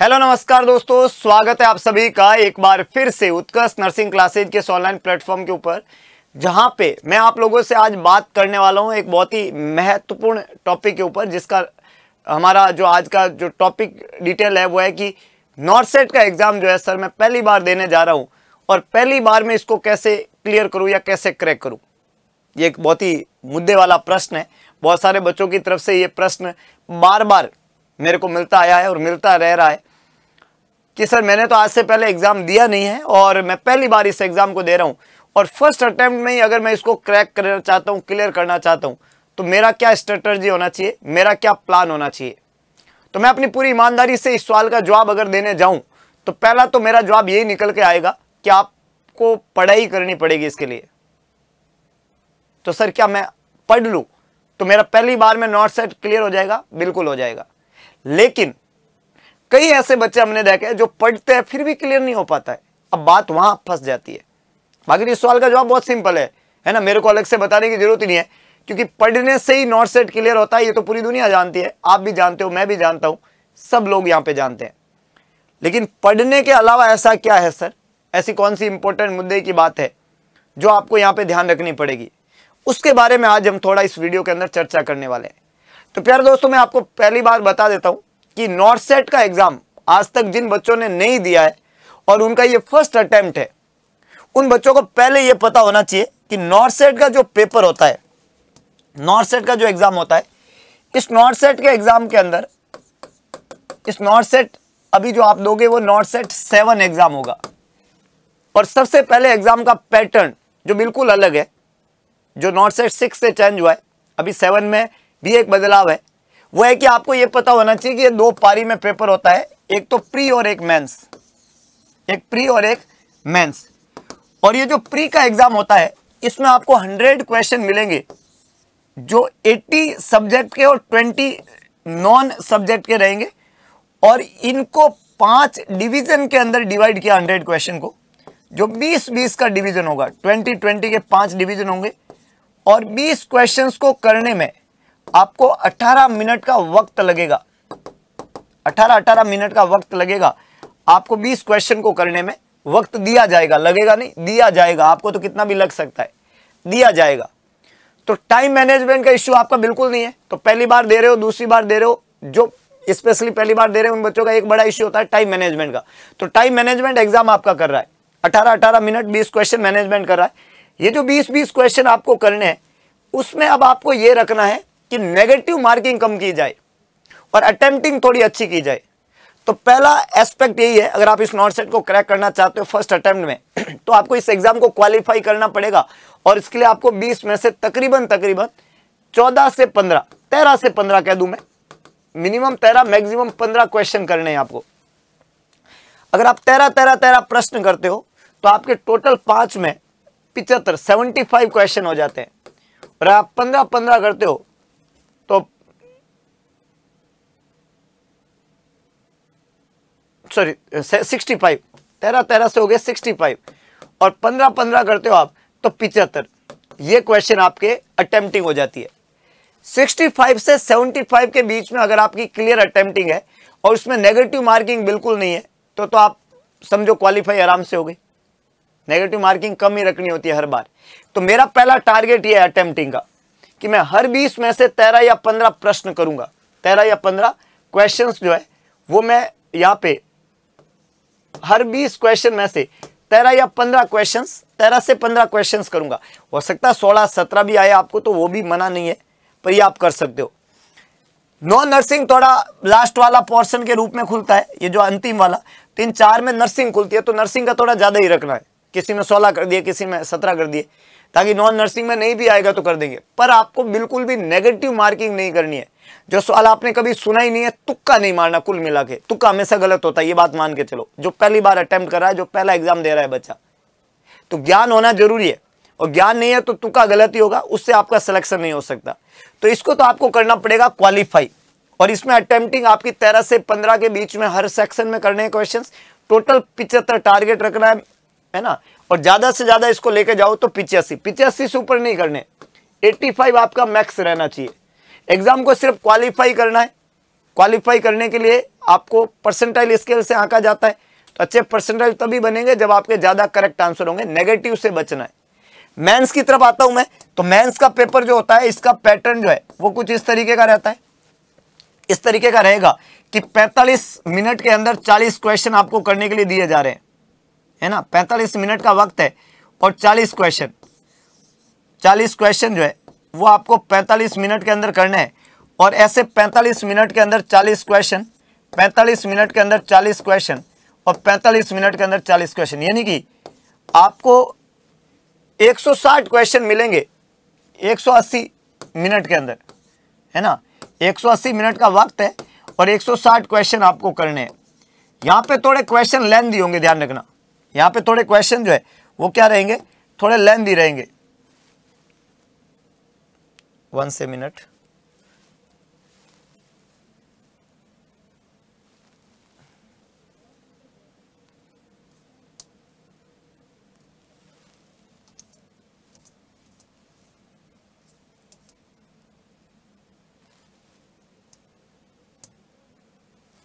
hello नमस्कार दोस्तों स्वागत है आप सभी का एक बार फिर से उत्कर्ष नर्सिंग क्लासेज के ऑनलाइन प्लेटफॉर्म के ऊपर जहां पे मैं आप लोगों से आज बात करने वाला हूं एक बहुत ही महत्वपूर्ण टॉपिक के ऊपर जिसका हमारा जो आज का जो टॉपिक डिटेल है वो है कि नॉर्थ सेट का एग्ज़ाम जो है सर मैं पहली बार देने जा रहा हूँ और पहली बार मैं इसको कैसे क्लियर करूँ या कैसे क्रैक करूँ ये एक बहुत ही मुद्दे वाला प्रश्न है बहुत सारे बच्चों की तरफ से ये प्रश्न बार बार मेरे को मिलता आया है और मिलता रह रहा है कि सर मैंने तो आज से पहले एग्ज़ाम दिया नहीं है और मैं पहली बार इस एग्ज़ाम को दे रहा हूँ और फर्स्ट अटैम्प्ट में ही अगर मैं इसको क्रैक करना चाहता हूँ क्लियर करना चाहता हूँ तो मेरा क्या स्ट्रेटर्जी होना चाहिए मेरा क्या प्लान होना चाहिए तो मैं अपनी पूरी ईमानदारी से इस सवाल का जवाब अगर देने जाऊँ तो पहला तो मेरा जवाब यही निकल के आएगा कि आपको पढ़ाई करनी पड़ेगी इसके लिए तो सर क्या मैं पढ़ लूँ तो मेरा पहली बार में नॉट सेट क्लियर हो जाएगा बिल्कुल हो जाएगा लेकिन कई ऐसे बच्चे हमने देखे जो पढ़ते हैं फिर भी क्लियर नहीं हो पाता है अब बात वहां फंस जाती है बाकी इस सवाल का जवाब बहुत सिंपल है है ना मेरे को अलग से बताने की जरूरत ही नहीं है क्योंकि पढ़ने से ही नॉट सेट क्लियर होता है ये तो पूरी दुनिया जानती है आप भी जानते हो मैं भी जानता हूँ सब लोग यहाँ पे जानते हैं लेकिन पढ़ने के अलावा ऐसा क्या है सर ऐसी कौन सी इंपॉर्टेंट मुद्दे की बात है जो आपको यहाँ पे ध्यान रखनी पड़ेगी उसके बारे में आज हम थोड़ा इस वीडियो के अंदर चर्चा करने वाले हैं तो प्यार दोस्तों मैं आपको पहली बार बता देता हूँ कि नॉर्थ सेट का एग्ज़ाम आज तक जिन बच्चों ने नहीं दिया है और उनका ये फर्स्ट अटेम्प्ट है उन बच्चों को पहले ये पता होना चाहिए कि नॉर्थ सेट का जो पेपर होता है नॉर्थ सेट का जो एग्ज़ाम होता है इस नॉर्थ सेट के एग्ज़ाम के अंदर इस नॉर्थ सेट अभी जो आप दोगे वो नॉर्थ सेट सेवन एग्ज़ाम होगा और सबसे पहले एग्ज़ाम का पैटर्न जो बिल्कुल अलग है जो नॉर्थ सेट सिक्स से चेंज हुआ है अभी सेवन में भी एक बदलाव है वो है कि आपको ये पता होना चाहिए कि ये दो पारी में पेपर होता है एक तो प्री और एक मेंस एक प्री और एक मेंस और ये जो प्री का एग्जाम होता है इसमें आपको हंड्रेड क्वेश्चन मिलेंगे जो एट्टी सब्जेक्ट के और ट्वेंटी नॉन सब्जेक्ट के रहेंगे और इनको पांच डिवीजन के अंदर डिवाइड किया हंड्रेड क्वेश्चन को जो बीस बीस का डिवीजन होगा ट्वेंटी ट्वेंटी के पांच डिवीजन होंगे और बीस क्वेश्चंस को करने में आपको 18 मिनट का वक्त लगेगा 18-18 मिनट का वक्त लगेगा आपको 20 क्वेश्चन को करने में वक्त दिया जाएगा लगेगा नहीं दिया जाएगा आपको तो कितना भी लग सकता है दिया जाएगा तो टाइम मैनेजमेंट का इश्यू आपका बिल्कुल नहीं है तो पहली बार दे रहे हो दूसरी बार दे रहे हो जो स्पेशली पहली बार दे रहे हो उन बच्चों का एक बड़ा इश्यू होता है टाइम मैनेजमेंट का तो टाइम मैनेजमेंट एग्जाम आपका कर रहा है अठारह अठारह मिनट बीस क्वेश्चन मैनेजमेंट कर रहा है ये जो बीस बीस क्वेश्चन आपको करने हैं उसमें अब आपको ये रखना है कि नेगेटिव मार्किंग कम की जाए और अटेम्प्टिंग थोड़ी अच्छी की जाए तो पहला एस्पेक्ट यही है अगर आप इस नॉट सेट को क्रैक करना चाहते हो फर्स्ट अटेम्प्ट में तो आपको इस एग्जाम को क्वालिफाई करना पड़ेगा और इसके लिए आपको 20 में से तकरीबन तकरीबन 14 से 15 13 से 15 कह दू मैं मिनिमम 13 मैक्सिमम 15 क्वेश्चन करने हैं आपको अगर आप 13 13 13 प्रश्न करते हो तो आपके टोटल पांच में पिचहत्तर सेवेंटी क्वेश्चन हो जाते हैं और आप पंद्रह पंद्रह करते हो तो सॉरी सिक्सटी फाइव तेरह तेरह से हो गए सिक्सटी फाइव और पंद्रह पंद्रह करते हो आप तो पिचहत्तर ये क्वेश्चन आपके अटेम्प्टिंग हो जाती है सिक्सटी फाइव से सेवेंटी फाइव के बीच में अगर आपकी क्लियर अटेम्प्टिंग है और उसमें नेगेटिव मार्किंग बिल्कुल नहीं है तो तो आप समझो क्वालिफाई आराम से हो गई नेगेटिव मार्किंग कम ही रखनी होती है हर बार तो मेरा पहला टारगेट ये है अटेम्प्टिंग का कि मैं हर बीस में से तेरह या पंद्रह प्रश्न करूंगा तेरह या पंद्रह क्वेश्चंस जो है वो मैं यहाँ पे हर बीस क्वेश्चन में से तेरह या पंद्रह क्वेश्चंस तेरह से पंद्रह क्वेश्चंस करूंगा हो सकता है सोलह सत्रह भी आए आपको तो वो भी मना नहीं है पर ये आप कर सकते हो नॉन नर्सिंग थोड़ा लास्ट वाला पोर्शन के रूप में खुलता है ये जो अंतिम वाला तीन तो चार में नर्सिंग खुलती है तो नर्सिंग का थोड़ा ज़्यादा ही रखना है किसी में सोलह कर दिए किसी में सत्रह कर दिए ताकि नॉन नर्सिंग में नहीं भी आएगा तो कर देंगे पर आपको बिल्कुल भी नेगेटिव मार्किंग नहीं करनी है जो सवाल आपने कभी सुना ही नहीं है तुक्का नहीं मारना कुल मिला के तुक्का हमेशा गलत होता है ये बात मान के चलो जो पहली बार अटेम्प्ट कर रहा है जो पहला एग्जाम दे रहा है बच्चा तो ज्ञान होना जरूरी है और ज्ञान नहीं है तो तुक्का गलत ही होगा उससे आपका सिलेक्शन नहीं हो सकता तो इसको तो आपको करना पड़ेगा क्वालिफाई और इसमें अटेम्प्टिंग आपकी तेरह से पंद्रह के बीच में हर सेक्शन में करने हैं क्वेश्चन टोटल पिचहत्तर टारगेट रखना है है ना और ज़्यादा से ज़्यादा इसको लेके जाओ तो पिचासी पिचासी से ऊपर नहीं करने 85 आपका मैक्स रहना चाहिए एग्ज़ाम को सिर्फ क्वालिफाई करना है क्वालिफाई करने के लिए आपको परसेंटाइल स्केल से आंका जाता है तो अच्छे परसेंटाइल तभी बनेंगे जब आपके ज़्यादा करेक्ट आंसर होंगे नेगेटिव से बचना है मेंस की तरफ आता हूं मैं तो मेंस का पेपर जो होता है इसका पैटर्न जो है वो कुछ इस तरीके का रहता है इस तरीके का रहेगा कि 45 मिनट के अंदर 40 क्वेश्चन आपको करने के लिए दिए जा रहे हैं है ना पैंतालीस मिनट का वक्त है और चालीस क्वेश्चन चालीस क्वेश्चन जो है वो आपको पैंतालीस मिनट के अंदर करने हैं और ऐसे पैंतालीस मिनट के अंदर चालीस क्वेश्चन पैंतालीस मिनट के अंदर चालीस क्वेश्चन और पैंतालीस मिनट के अंदर चालीस क्वेश्चन यानी कि आपको साठ क्वेश्चन मिलेंगे अस्सी मिनट के अंदर है ना 180 मिनट का वक्त है और 160 क्वेश्चन आपको करने हैं यहाँ पे थोड़े क्वेश्चन लेंदी होंगे ध्यान रखना यहाँ पे थोड़े क्वेश्चन जो है वो क्या रहेंगे थोड़े लेंदी रहेंगे वन से मिनट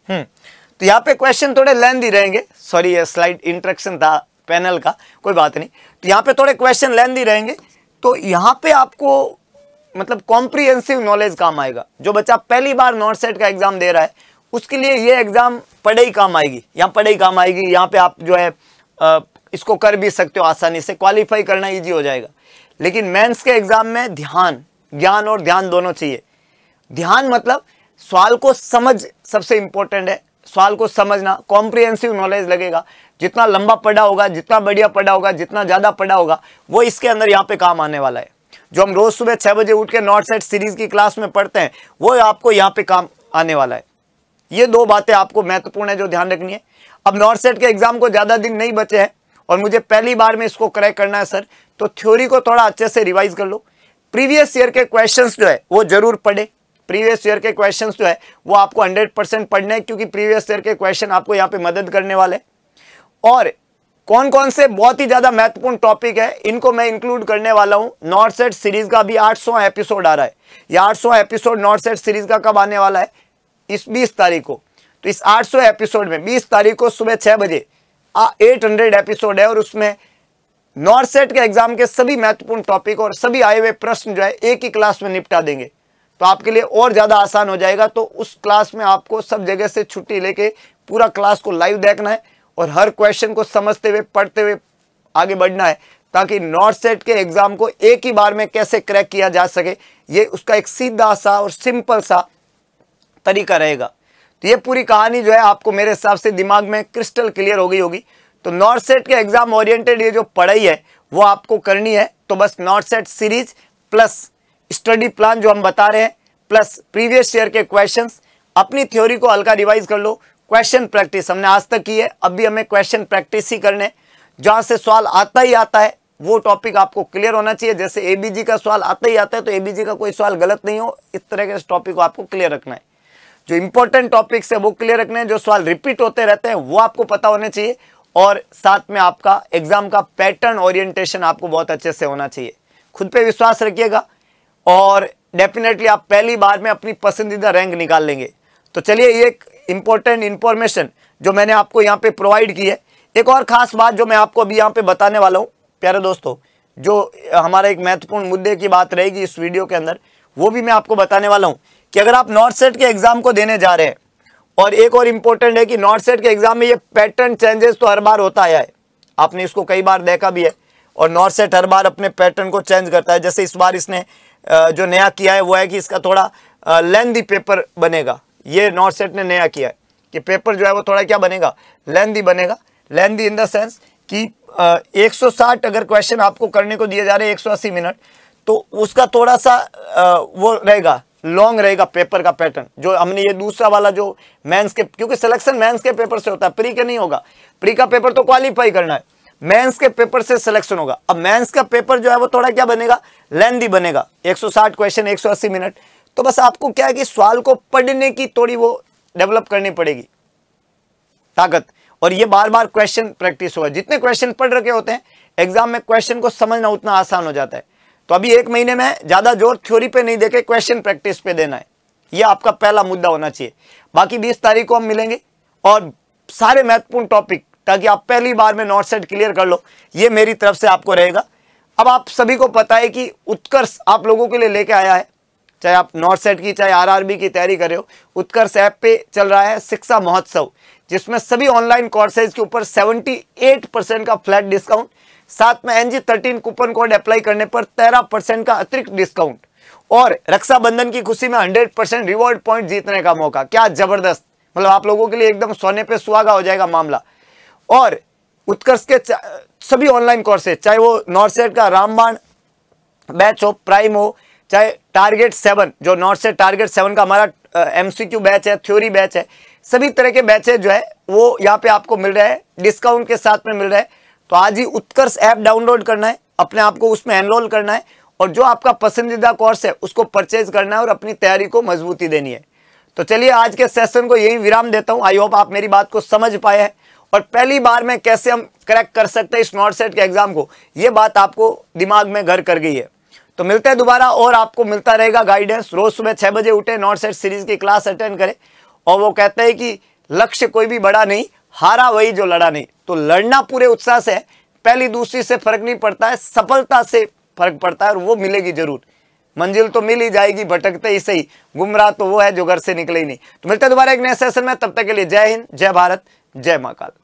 हम्म तो यहाँ पे क्वेश्चन थोड़े लेंदी रहेंगे सॉरी ये स्लाइड इंट्रक्शन था पैनल का कोई बात नहीं तो यहाँ पे थोड़े क्वेश्चन लेंदी रहेंगे तो यहाँ पे आपको मतलब कॉम्प्रीहेंसिव नॉलेज काम आएगा जो बच्चा पहली बार नॉर्थ सेट का एग्ज़ाम दे रहा है उसके लिए ये एग्ज़ाम पढ़े ही काम आएगी यहाँ पढ़े ही काम आएगी यहाँ पे आप जो है इसको कर भी सकते हो आसानी से क्वालिफाई करना ईजी हो जाएगा लेकिन मेन्स के एग्ज़ाम में ध्यान ज्ञान और ध्यान दोनों चाहिए ध्यान मतलब सवाल को समझ सबसे इंपॉर्टेंट है सवाल को समझना कॉम्प्रिहेंसिव नॉलेज लगेगा जितना लंबा पढ़ा होगा जितना बढ़िया पढ़ा होगा जितना ज़्यादा पढ़ा होगा वो इसके अंदर यहाँ पे काम आने वाला है जो हम रोज़ सुबह छः बजे उठ के नॉर्थ सेट सीरीज़ की क्लास में पढ़ते हैं वो आपको यहाँ पे काम आने वाला है ये दो बातें आपको महत्वपूर्ण है जो ध्यान रखनी है अब नॉर्थ सेट के एग्ज़ाम को ज़्यादा दिन नहीं बचे हैं और मुझे पहली बार में इसको क्रैक करना है सर तो थ्योरी को थोड़ा अच्छे से रिवाइज कर लो प्रीवियस ईयर के क्वेश्चंस जो है वो ज़रूर पढ़े प्रीवियस ईयर के क्वेश्चन जो है वो आपको हंड्रेड परसेंट पढ़ने हैं क्योंकि प्रीवियस ईयर के क्वेश्चन आपको यहाँ पे मदद करने वाले और कौन कौन से बहुत ही ज़्यादा महत्वपूर्ण टॉपिक है इनको मैं इंक्लूड करने वाला हूँ नॉर्थ सेट सीरीज़ का भी आठ एपिसोड आ रहा है ये आठ एपिसोड नॉर्थ सेट सीरीज़ का कब आने वाला है इस बीस तारीख को तो इस आठ एपिसोड में बीस तारीख को सुबह छः बजे एट हंड्रेड एपिसोड है और उसमें नॉर्थ सेट के एग्जाम के सभी महत्वपूर्ण टॉपिक और सभी आए हुए प्रश्न जो है एक ही क्लास में निपटा देंगे तो आपके लिए और ज़्यादा आसान हो जाएगा तो उस क्लास में आपको सब जगह से छुट्टी लेके पूरा क्लास को लाइव देखना है और हर क्वेश्चन को समझते हुए पढ़ते हुए आगे बढ़ना है ताकि नॉर्थ सेट के एग्ज़ाम को एक ही बार में कैसे क्रैक किया जा सके ये उसका एक सीधा सा और सिंपल सा तरीका रहेगा तो ये पूरी कहानी जो है आपको मेरे हिसाब से दिमाग में क्रिस्टल क्लियर हो गई होगी तो नॉर्थ सेट के एग्ज़ाम ओरिएंटेड ये जो पढ़ाई है वो आपको करनी है तो बस NORCET series plus study plan जो हम बता रहे हैं प्लस प्रीवियस ईयर के क्वेश्चन अपनी थ्योरी को हल्का रिवाइज कर लो क्वेश्चन प्रैक्टिस हमने आज तक की है अब भी हमें क्वेश्चन प्रैक्टिस ही करने जहां से सवाल आता ही आता है वो टॉपिक आपको क्लियर होना चाहिए जैसे एबीजी का सवाल आता ही आता है तो एबीजी का कोई सवाल गलत नहीं हो इस तरह के टॉपिक को आपको क्लियर रखना है जो इंपॉर्टेंट टॉपिक्स है वो क्लियर रखने हैं जो सवाल रिपीट होते रहते हैं वो आपको पता होने चाहिए और साथ में आपका एग्जाम का पैटर्न ओरिएंटेशन आपको बहुत अच्छे से होना चाहिए खुद पे विश्वास रखिएगा और डेफिनेटली आप पहली बार में अपनी पसंदीदा रैंक निकाल लेंगे तो चलिए ये एक इम्पोर्टेंट इन्फॉर्मेशन जो मैंने आपको यहाँ पे प्रोवाइड की है एक और ख़ास बात जो मैं आपको अभी यहाँ पे बताने वाला हूँ प्यारे दोस्तों जो हमारा एक महत्वपूर्ण मुद्दे की बात रहेगी इस वीडियो के अंदर वो भी मैं आपको बताने वाला हूँ कि अगर आप नॉर्थ सेट के एग्ज़ाम को देने जा रहे हैं और एक और इम्पोर्टेंट है कि नॉर्थ सेट के एग्ज़ाम में ये पैटर्न चेंजेस तो हर बार होता आया है आपने इसको कई बार देखा भी है और नॉर्थ सेट हर बार अपने पैटर्न को चेंज करता है जैसे इस बार इसने जो नया किया है वो है कि इसका थोड़ा लेंदी पेपर बनेगा ये नॉर्थ सेट ने नया किया है कि पेपर जो है वो थोड़ा क्या बनेगा लेंदी बनेगा लेंदी इन द सेंस कि एक सौ साठ अगर क्वेश्चन आपको करने को दिए जा रहे हैं एक सौ अस्सी मिनट तो उसका थोड़ा सा वो रहेगा लॉन्ग रहेगा पेपर का पैटर्न जो हमने ये दूसरा वाला जो मेंस के क्योंकि सिलेक्शन मेंस के पेपर से होता है प्री के नहीं होगा प्री का पेपर तो क्वालिफाई करना है मेंस के पेपर से सिलेक्शन होगा अब मेंस का पेपर जो है वो थोड़ा क्या बनेगा लेंदी बनेगा 160 क्वेश्चन 180 मिनट तो बस आपको क्या है कि सवाल को पढ़ने की थोड़ी वो डेवलप करनी पड़ेगी ताकत और ये बार बार क्वेश्चन प्रैक्टिस होगा जितने क्वेश्चन पढ़ रखे होते हैं एग्जाम में क्वेश्चन को समझना उतना आसान हो जाता है तो अभी एक महीने में ज़्यादा जोर थ्योरी पर नहीं देखे क्वेश्चन प्रैक्टिस पे देना है यह आपका पहला मुद्दा होना चाहिए बाकी बीस तारीख को हम मिलेंगे और सारे महत्वपूर्ण टॉपिक ताकि आप पहली बार में नॉट सेट क्लियर कर लो ये मेरी तरफ से आपको रहेगा अब आप सभी को पता है कि उत्कर्ष आप लोगों के लिए लेके आया है चाहे आप नॉर्थ सेट की चाहे आरआरबी की तैयारी कर रहे हो उत्कर्ष ऐप पे चल रहा है शिक्षा महोत्सव जिसमें सभी ऑनलाइन कोर्सेज के ऊपर 78 परसेंट का फ्लैट डिस्काउंट साथ में N G thirteen coupon code apply करने पर तेरह परसेंट का अतिरिक्त डिस्काउंट और रक्षाबंधन की खुशी में हंड्रेड परसेंट रिवॉर्ड पॉइंट जीतने का मौका क्या जबरदस्त मतलब आप लोगों के लिए एकदम सोने पे सुहागा हो जाएगा मामला और उत्कर्ष के सभी ऑनलाइन कोर्सेज चाहे वो नॉर्थ सेट का रामबाण बैच हो प्राइम हो चाहे टारगेट सेवन जो नॉर्थ सेट टारगेट सेवन का हमारा एमसीक्यू बैच है थ्योरी बैच है सभी तरह के बैचेज जो है वो यहाँ पे आपको मिल रहा है डिस्काउंट के साथ में मिल रहा है तो आज ही उत्कर्ष ऐप डाउनलोड करना है अपने आप को उसमें एनरोल करना है और जो आपका पसंदीदा कोर्स है उसको परचेज करना है और अपनी तैयारी को मजबूती देनी है तो चलिए आज के सेशन को यही विराम देता हूँ आई होप आप मेरी बात को समझ पाए हैं पर पहली बार में कैसे हम क्रैक कर सकते हैं इस नॉट सेट के एग्जाम को ये बात आपको दिमाग में घर कर गई है तो मिलते हैं दोबारा और आपको मिलता रहेगा गाइडेंस रोज सुबह छह बजे उठे नॉट सेट सीरीज की क्लास अटेंड करें और वो कहते हैं कि लक्ष्य कोई भी बड़ा नहीं हारा वही जो लड़ा नहीं तो लड़ना पूरे उत्साह से है पहली दूसरी से फर्क नहीं पड़ता है सफलता से फर्क पड़ता है और वो मिलेगी जरूर मंजिल तो मिल ही जाएगी भटकते ही सही गुमराह तो वो है जो घर से निकले ही नहीं तो मिलते दोबारा एक नए सेशन में तब तक के लिए जय हिंद जय भारत जय महाकाल